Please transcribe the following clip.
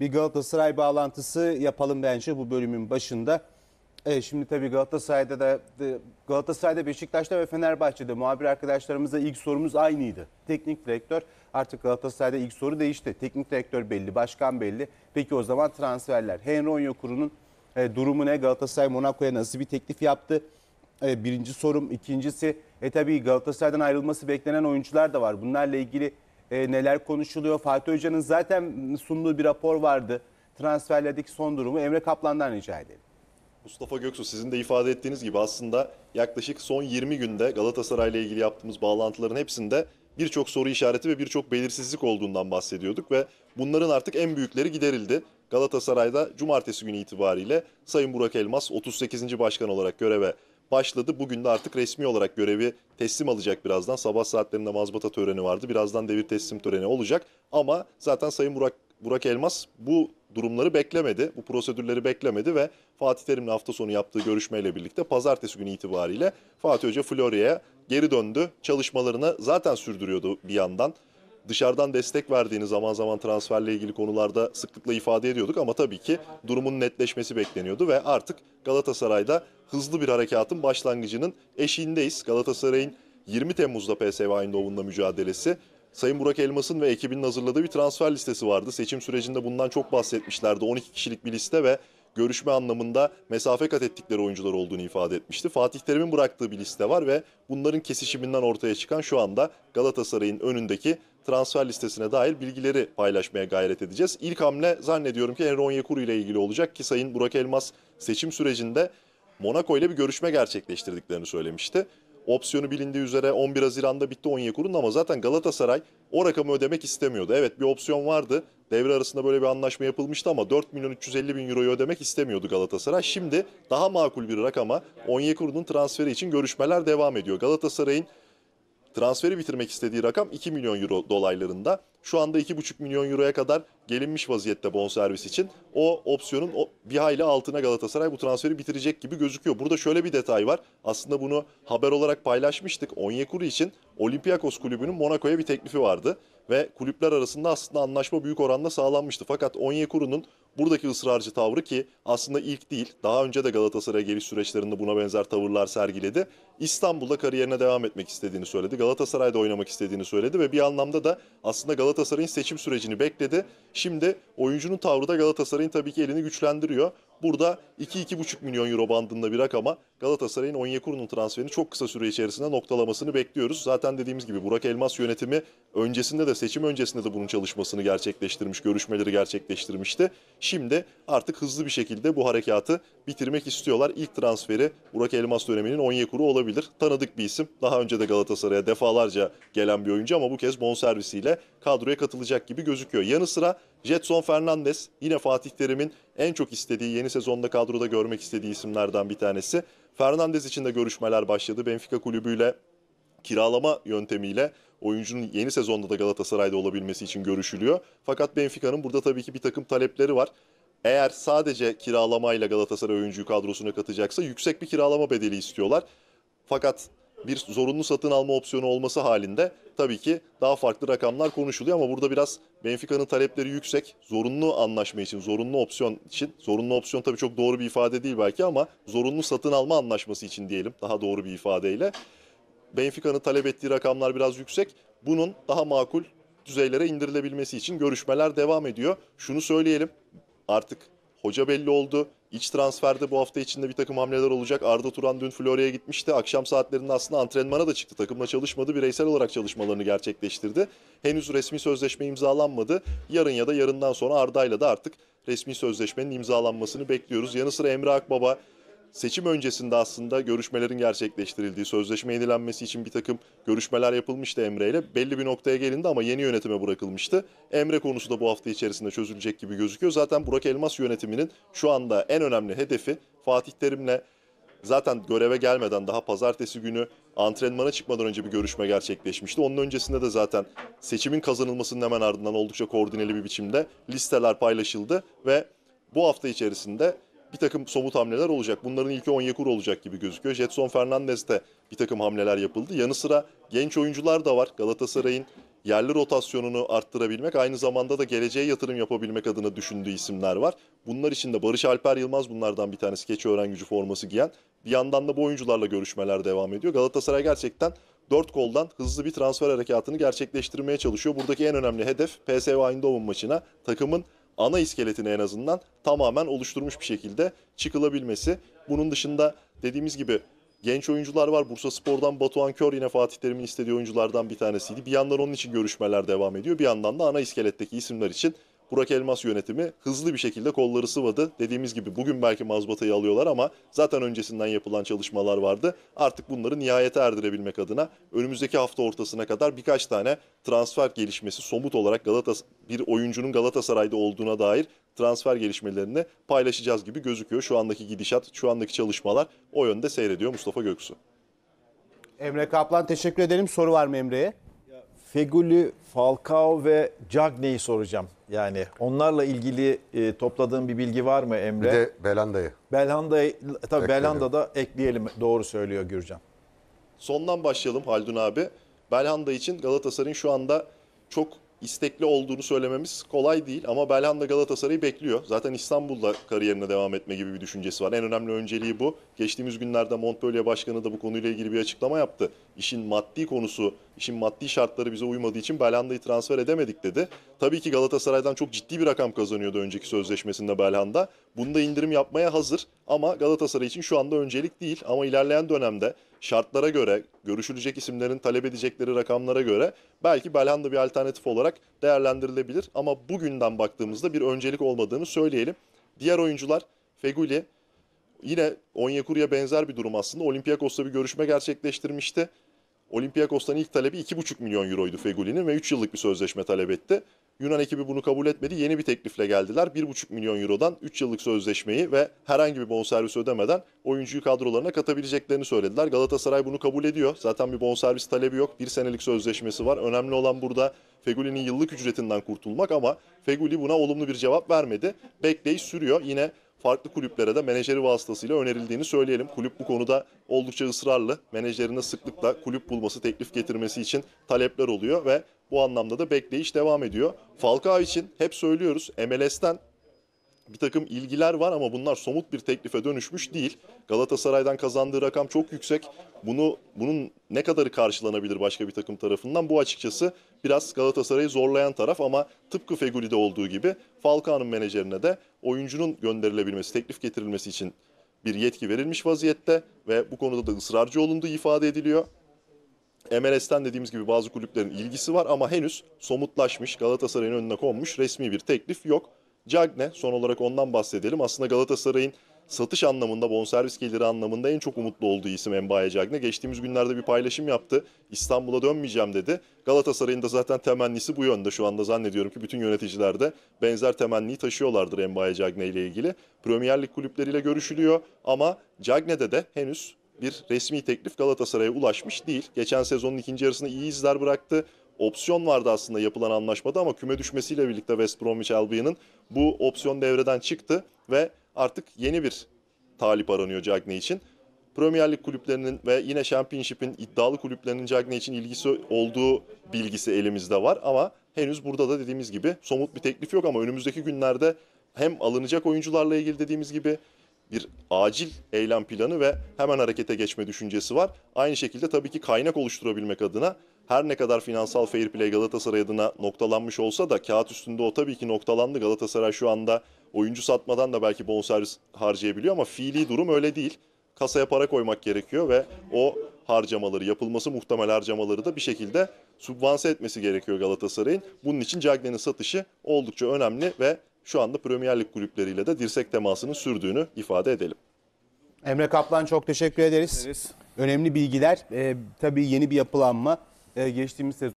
bir Galatasaray bağlantısı yapalım bence bu bölümün başında. E, şimdi tabii Galatasaray'da da Galatasaray'da Beşiktaş'ta ve Fenerbahçe'de muhabir arkadaşlarımızla ilk sorumuz aynıydı. Teknik direktör artık Galatasaray'da ilk soru değişti. Teknik direktör belli, başkan belli. Peki o zaman transferler. Henry Kuru'nun e, durumu ne? Galatasaray Monaco'ya nasıl bir teklif yaptı? E, birinci sorum. ikincisi e tabii Galatasaray'dan ayrılması beklenen oyuncular da var. Bunlarla ilgili e, neler konuşuluyor. Fatih Hoca'nın zaten sunduğu bir rapor vardı. Transferlerdeki son durumu Emre Kaplan'dan rica edelim. Mustafa Göksu sizin de ifade ettiğiniz gibi aslında yaklaşık son 20 günde Galatasaray ile ilgili yaptığımız bağlantıların hepsinde birçok soru işareti ve birçok belirsizlik olduğundan bahsediyorduk ve bunların artık en büyükleri giderildi. Galatasaray'da cumartesi günü itibariyle Sayın Burak Elmas 38. başkan olarak göreve başladı. Bugün de artık resmi olarak görevi teslim alacak birazdan. Sabah saatlerinde mazbata töreni vardı. Birazdan devir teslim töreni olacak. Ama zaten Sayın Burak, Burak Elmas bu durumları beklemedi. Bu prosedürleri beklemedi ve Fatih Terim'le hafta sonu yaptığı görüşmeyle birlikte pazartesi günü itibariyle Fatih Hoca Florya'ya geri döndü. Çalışmalarını zaten sürdürüyordu bir yandan dışarıdan destek verdiğini zaman zaman transferle ilgili konularda sıklıkla ifade ediyorduk ama tabii ki durumun netleşmesi bekleniyordu ve artık Galatasaray'da hızlı bir harekatın başlangıcının eşiğindeyiz. Galatasaray'ın 20 Temmuz'da PSV Eindhoven'la mücadelesi. Sayın Burak Elmas'ın ve ekibinin hazırladığı bir transfer listesi vardı. Seçim sürecinde bundan çok bahsetmişlerdi. 12 kişilik bir liste ve görüşme anlamında mesafe kat ettikleri oyuncular olduğunu ifade etmişti. Fatih Terim'in bıraktığı bir liste var ve bunların kesişiminden ortaya çıkan şu anda Galatasaray'ın önündeki transfer listesine dair bilgileri paylaşmaya gayret edeceğiz. İlk hamle zannediyorum ki Enron Yekuru ile ilgili olacak ki Sayın Burak Elmas seçim sürecinde Monaco ile bir görüşme gerçekleştirdiklerini söylemişti. Opsiyonu bilindiği üzere 11 Haziran'da bitti Onyekuru'nun ama zaten Galatasaray o rakamı ödemek istemiyordu. Evet bir opsiyon vardı. Devre arasında böyle bir anlaşma yapılmıştı ama 4 milyon 350 bin euroyu ödemek istemiyordu Galatasaray. Şimdi daha makul bir rakama Onyekuru'nun transferi için görüşmeler devam ediyor. Galatasaray'ın transferi bitirmek istediği rakam 2 milyon euro dolaylarında. Şu anda 2,5 milyon euroya kadar gelinmiş vaziyette bonservis için. O opsiyonun o, bir hayli altına Galatasaray bu transferi bitirecek gibi gözüküyor. Burada şöyle bir detay var. Aslında bunu haber olarak paylaşmıştık. Onyekuru için Olympiakos kulübünün Monaco'ya bir teklifi vardı ve kulüpler arasında aslında anlaşma büyük oranda sağlanmıştı. Fakat Onyekuru'nun buradaki ısrarcı tavrı ki aslında ilk değil, daha önce de Galatasaray'a geliş süreçlerinde buna benzer tavırlar sergiledi. İstanbul'da kariyerine devam etmek istediğini söyledi. Galatasaray'da oynamak istediğini söyledi ve bir anlamda da aslında Galatasaray'ın seçim sürecini bekledi. Şimdi oyuncunun tavrı da Galatasaray'ın tabii ki elini güçlendiriyor. Burada 2-2,5 milyon euro bandında bir rakama Galatasaray'ın Onyekuru'nun transferini çok kısa süre içerisinde noktalamasını bekliyoruz. Zaten dediğimiz gibi Burak Elmas yönetimi öncesinde de seçim öncesinde de bunun çalışmasını gerçekleştirmiş, görüşmeleri gerçekleştirmişti. Şimdi artık hızlı bir şekilde bu harekatı bitirmek istiyorlar. İlk transferi Burak Elmas döneminin Onyekuru olabilir. Tanıdık bir isim. Daha önce de Galatasaray'a defalarca gelen bir oyuncu ama bu kez bonservisiyle kadroya katılacak gibi gözüküyor. Yanı sıra Jetson Fernandez yine Fatih Terim'in en çok istediği, yeni sezonda kadroda görmek istediği isimlerden bir tanesi. Fernandez için de görüşmeler başladı. Benfica kulübüyle kiralama yöntemiyle oyuncunun yeni sezonda da Galatasaray'da olabilmesi için görüşülüyor. Fakat Benfica'nın burada tabii ki bir takım talepleri var. Eğer sadece kiralamayla Galatasaray oyuncuyu kadrosuna katacaksa yüksek bir kiralama bedeli istiyorlar. Fakat bir zorunlu satın alma opsiyonu olması halinde tabii ki daha farklı rakamlar konuşuluyor ama burada biraz Benfica'nın talepleri yüksek. Zorunlu anlaşma için, zorunlu opsiyon için, zorunlu opsiyon tabii çok doğru bir ifade değil belki ama zorunlu satın alma anlaşması için diyelim daha doğru bir ifadeyle. Benfica'nın talep ettiği rakamlar biraz yüksek. Bunun daha makul düzeylere indirilebilmesi için görüşmeler devam ediyor. Şunu söyleyelim artık hoca belli oldu. İç transferde bu hafta içinde bir takım hamleler olacak. Arda Turan dün Florya'ya gitmişti. Akşam saatlerinde aslında antrenmana da çıktı. Takımla çalışmadı. Bireysel olarak çalışmalarını gerçekleştirdi. Henüz resmi sözleşme imzalanmadı. Yarın ya da yarından sonra Arda'yla da artık resmi sözleşmenin imzalanmasını bekliyoruz. Yanı sıra Emre Akbaba seçim öncesinde aslında görüşmelerin gerçekleştirildiği, sözleşme yenilenmesi için bir takım görüşmeler yapılmıştı Emre ile. Belli bir noktaya gelindi ama yeni yönetime bırakılmıştı. Emre konusu da bu hafta içerisinde çözülecek gibi gözüküyor. Zaten Burak Elmas yönetiminin şu anda en önemli hedefi Fatih Terim'le zaten göreve gelmeden daha pazartesi günü antrenmana çıkmadan önce bir görüşme gerçekleşmişti. Onun öncesinde de zaten seçimin kazanılmasının hemen ardından oldukça koordineli bir biçimde listeler paylaşıldı ve bu hafta içerisinde bir takım somut hamleler olacak. Bunların ilki Onyekur olacak gibi gözüküyor. Jetson Fernandez'de bir takım hamleler yapıldı. Yanı sıra genç oyuncular da var. Galatasaray'ın yerli rotasyonunu arttırabilmek, aynı zamanda da geleceğe yatırım yapabilmek adına düşündüğü isimler var. Bunlar içinde Barış Alper Yılmaz bunlardan bir tanesi öğren Gücü forması giyen. Bir yandan da bu oyuncularla görüşmeler devam ediyor. Galatasaray gerçekten dört koldan hızlı bir transfer harekatını gerçekleştirmeye çalışıyor. Buradaki en önemli hedef PSV Eindhoven maçına takımın ana iskeletini en azından tamamen oluşturmuş bir şekilde çıkılabilmesi. Bunun dışında dediğimiz gibi genç oyuncular var. Bursa Spor'dan Batuhan Kör yine Fatih Terim'in istediği oyunculardan bir tanesiydi. Bir yandan onun için görüşmeler devam ediyor. Bir yandan da ana iskeletteki isimler için Burak Elmas yönetimi hızlı bir şekilde kolları sıvadı. Dediğimiz gibi bugün belki mazbatayı alıyorlar ama zaten öncesinden yapılan çalışmalar vardı. Artık bunları nihayete erdirebilmek adına önümüzdeki hafta ortasına kadar birkaç tane transfer gelişmesi somut olarak Galatas bir oyuncunun Galatasaray'da olduğuna dair transfer gelişmelerini paylaşacağız gibi gözüküyor. Şu andaki gidişat, şu andaki çalışmalar o yönde seyrediyor Mustafa Göksu. Emre Kaplan teşekkür ederim. Soru var mı Emre'ye? Feguli, Falcao ve Cagney'i soracağım. Yani onlarla ilgili e, topladığın bir bilgi var mı Emre? Bir de Belanda'yı. Belanda'yı tabii da ekleyelim. Doğru söylüyor Gürcan. Sondan başlayalım Haldun abi. Belhanda için Galatasaray'ın şu anda çok istekli olduğunu söylememiz kolay değil ama Belhanda Galatasaray'ı bekliyor. Zaten İstanbul'da kariyerine devam etme gibi bir düşüncesi var. En önemli önceliği bu. Geçtiğimiz günlerde Montpellier Başkanı da bu konuyla ilgili bir açıklama yaptı. İşin maddi konusu, işin maddi şartları bize uymadığı için Belhanda'yı transfer edemedik dedi. Tabii ki Galatasaray'dan çok ciddi bir rakam kazanıyordu önceki sözleşmesinde Belhanda. Bunda indirim yapmaya hazır ama Galatasaray için şu anda öncelik değil ama ilerleyen dönemde şartlara göre, görüşülecek isimlerin talep edecekleri rakamlara göre belki Belhanda bir alternatif olarak değerlendirilebilir. Ama bugünden baktığımızda bir öncelik olmadığını söyleyelim. Diğer oyuncular Feguli, yine Onyekuru'ya benzer bir durum aslında. Olympiakos'ta bir görüşme gerçekleştirmişti. Olympiakos'tan ilk talebi 2,5 milyon euroydu Feguli'nin ve 3 yıllık bir sözleşme talep etti. Yunan ekibi bunu kabul etmedi. Yeni bir teklifle geldiler. 1,5 milyon eurodan 3 yıllık sözleşmeyi ve herhangi bir bonservis ödemeden oyuncuyu kadrolarına katabileceklerini söylediler. Galatasaray bunu kabul ediyor. Zaten bir bonservis talebi yok. Bir senelik sözleşmesi var. Önemli olan burada Feguli'nin yıllık ücretinden kurtulmak ama Feguli buna olumlu bir cevap vermedi. Bekleyiş sürüyor. Yine farklı kulüplere de menajeri vasıtasıyla önerildiğini söyleyelim. Kulüp bu konuda oldukça ısrarlı. Menajerine sıklıkla kulüp bulması, teklif getirmesi için talepler oluyor ve bu anlamda da bekleyiş devam ediyor. Falcao için hep söylüyoruz MLS'ten bir takım ilgiler var ama bunlar somut bir teklife dönüşmüş değil. Galatasaray'dan kazandığı rakam çok yüksek. Bunu bunun ne kadarı karşılanabilir başka bir takım tarafından bu açıkçası biraz Galatasaray'ı zorlayan taraf ama tıpkı Feguli'de olduğu gibi Falcao'nun menajerine de oyuncunun gönderilebilmesi, teklif getirilmesi için bir yetki verilmiş vaziyette ve bu konuda da ısrarcı olunduğu ifade ediliyor. MLS'ten dediğimiz gibi bazı kulüplerin ilgisi var ama henüz somutlaşmış, Galatasaray'ın önüne konmuş resmi bir teklif yok. Cagne son olarak ondan bahsedelim. Aslında Galatasaray'ın satış anlamında, bonservis geliri anlamında en çok umutlu olduğu isim Embaye Cagne. Geçtiğimiz günlerde bir paylaşım yaptı. İstanbul'a dönmeyeceğim dedi. Galatasaray'ın da zaten temennisi bu yönde şu anda zannediyorum ki bütün yöneticiler de benzer temenniyi taşıyorlardır Embaye Cagne ile ilgili. Premier Lig kulüpleriyle görüşülüyor ama Cagne'de de henüz bir resmi teklif Galatasaray'a ulaşmış değil. Geçen sezonun ikinci yarısını iyi izler bıraktı opsiyon vardı aslında yapılan anlaşmada ama küme düşmesiyle birlikte West Bromwich Albion'ın bu opsiyon devreden çıktı ve artık yeni bir talip aranıyor Cagney için. Premier Lig kulüplerinin ve yine Championship'in iddialı kulüplerinin Cagney için ilgisi olduğu bilgisi elimizde var ama henüz burada da dediğimiz gibi somut bir teklif yok ama önümüzdeki günlerde hem alınacak oyuncularla ilgili dediğimiz gibi bir acil eylem planı ve hemen harekete geçme düşüncesi var. Aynı şekilde tabii ki kaynak oluşturabilmek adına her ne kadar finansal fair play Galatasaray adına noktalanmış olsa da kağıt üstünde o tabii ki noktalandı. Galatasaray şu anda oyuncu satmadan da belki bonservis harcayabiliyor ama fiili durum öyle değil. Kasaya para koymak gerekiyor ve o harcamaları, yapılması muhtemel harcamaları da bir şekilde subvanse etmesi gerekiyor Galatasaray'ın. Bunun için Cagney'in satışı oldukça önemli ve şu anda Premier Lig kulüpleriyle de dirsek temasının sürdüğünü ifade edelim. Emre Kaplan çok teşekkür ederiz. ederiz. Önemli bilgiler. Ee, tabii yeni bir yapılanma. E, geçtiğimiz sezon